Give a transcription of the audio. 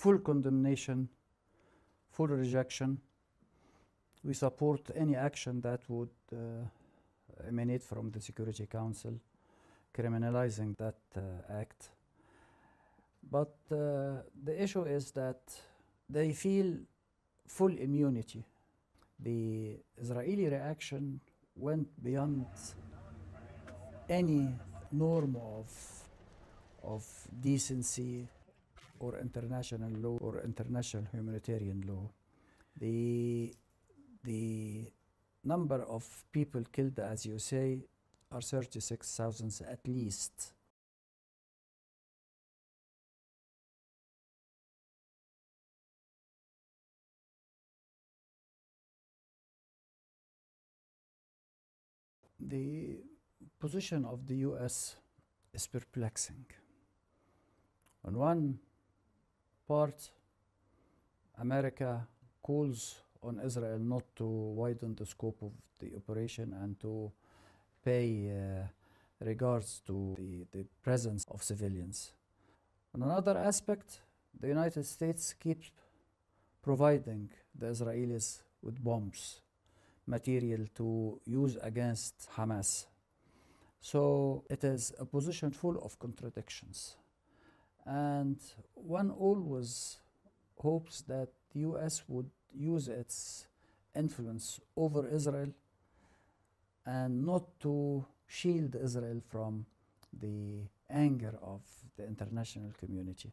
full condemnation, full rejection. We support any action that would uh, emanate from the Security Council criminalizing that uh, act. But uh, the issue is that they feel full immunity. The Israeli reaction went beyond any norm of, of decency, or international law or international humanitarian law, the the number of people killed, as you say, are 36,000 at least. The position of the US is perplexing. On one part, America calls on Israel not to widen the scope of the operation and to pay uh, regards to the, the presence of civilians. On another aspect, the United States keeps providing the Israelis with bombs, material to use against Hamas. So it is a position full of contradictions. And one always hopes that the US would use its influence over Israel and not to shield Israel from the anger of the international community.